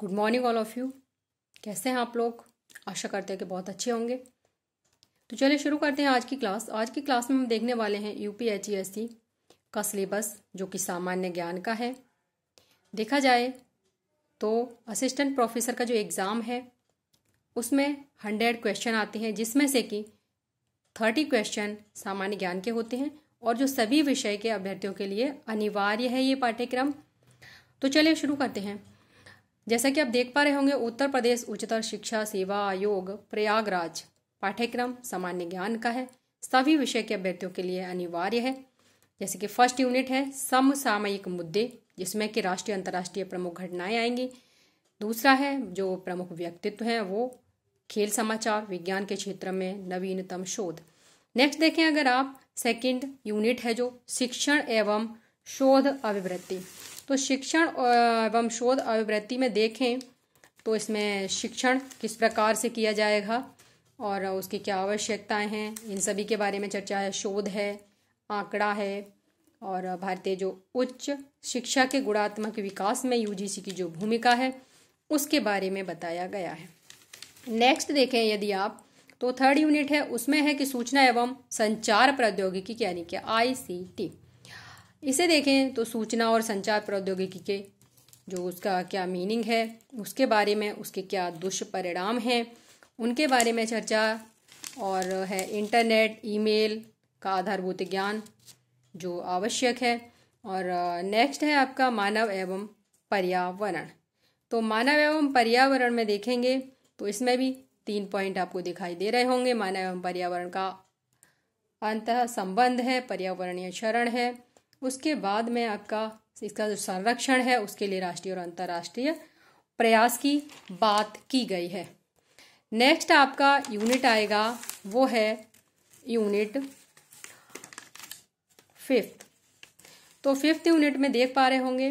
good morning all of you कैसे हैं आप लोग आशा करते हैं कि बहुत अच्छे होंगे तो चलिए शुरू करते हैं आज की क्लास आज की क्लास में हम देखने वाले हैं U P H E S C का सिलेबस जो कि सामान्य ज्ञान का है देखा जाए तो असिस्टेंट प्रोफेसर का जो एग्ज़ाम है उसमें हंड्रेड क्वेश्चन आते हैं जिसमें से कि थर्टी क्वेश्चन सामान्य ज्ञान के होते हैं और जो सभी विषय के अभ्यर्थियों के लिए अनिवार्य है ये पाठ्यक्रम तो चलिए शुरू करते हैं जैसा कि आप देख पा रहे होंगे उत्तर प्रदेश उच्चतर शिक्षा सेवा आयोग प्रयागराज पाठ्यक्रम सामान्य ज्ञान का है सभी विषय के अभ्यर्थियों के लिए अनिवार्य है जैसे कि फर्स्ट यूनिट है समसामयिक मुद्दे जिसमें कि राष्ट्रीय अंतर्राष्ट्रीय प्रमुख घटनाएं आएंगी दूसरा है जो प्रमुख व्यक्तित्व हैं वो खेल समाचार विज्ञान के क्षेत्र में नवीनतम शोध नेक्स्ट देखें अगर आप सेकंड यूनिट है जो शिक्षण एवं शोध अभिवृत्ति तो शिक्षण एवं शोध अभिवृत्ति में देखें तो इसमें शिक्षण किस प्रकार से किया जाएगा और उसकी क्या आवश्यकताएं हैं इन सभी के बारे में चर्चा है शोध है आंकड़ा है और भारतीय जो उच्च शिक्षा के गुणात्मक विकास में यूजीसी की जो भूमिका है उसके बारे में बताया गया है नेक्स्ट देखें यदि आप तो थर्ड यूनिट है उसमें है कि सूचना एवं संचार प्रौद्योगिकी यानी कि आईसीटी इसे देखें तो सूचना और संचार प्रौद्योगिकी के जो उसका क्या मीनिंग है उसके बारे में उसके क्या दुष्परिणाम हैं उनके बारे में चर्चा और है इंटरनेट ईमेल का आधारभूत ज्ञान जो आवश्यक है और नेक्स्ट है आपका मानव एवं पर्यावरण तो मानव एवं पर्यावरण में देखेंगे तो इसमें भी तीन पॉइंट आपको दिखाई दे रहे होंगे मानव एवं पर्यावरण का अंत संबंध है पर्यावरणीय क्षरण है उसके बाद में आपका इसका जो संरक्षण है उसके लिए राष्ट्रीय और अंतर्राष्ट्रीय प्रयास की बात की गई है नेक्स्ट आपका यूनिट आएगा वो है यूनिट फिफ्थ तो फिफ्थ यूनिट में देख पा रहे होंगे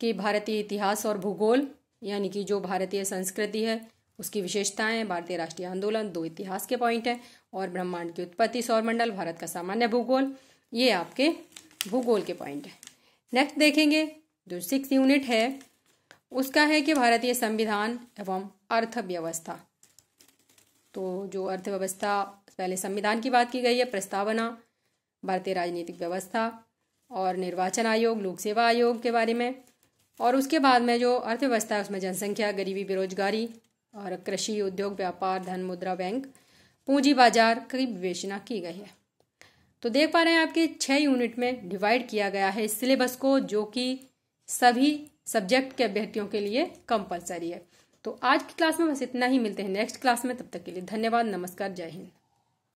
कि भारतीय इतिहास और भूगोल यानी कि जो भारतीय संस्कृति है उसकी विशेषताएं भारतीय राष्ट्रीय आंदोलन दो इतिहास के पॉइंट हैं और ब्रह्मांड की उत्पत्ति सौरमंडल भारत का सामान्य भूगोल ये आपके भूगोल के पॉइंट है नेक्स्ट देखेंगे जो सिक्स यूनिट है उसका है कि भारतीय संविधान एवं अर्थव्यवस्था तो जो अर्थव्यवस्था पहले संविधान की बात की गई है प्रस्तावना भारतीय राजनीतिक व्यवस्था और निर्वाचन आयोग लोक सेवा आयोग के बारे में और उसके बाद में जो अर्थव्यवस्था है उसमें जनसंख्या गरीबी बेरोजगारी और कृषि उद्योग व्यापार धन मुद्रा बैंक पूंजी बाजार की विवेचना की गई है तो देख पा रहे हैं आपके छः यूनिट में डिवाइड किया गया है इस सिलेबस को जो कि सभी सब्जेक्ट के अभ्यर्थियों के लिए कंपलसरी है तो आज की क्लास में बस इतना ही मिलते हैं नेक्स्ट क्लास में तब तक के लिए धन्यवाद नमस्कार जय हिंद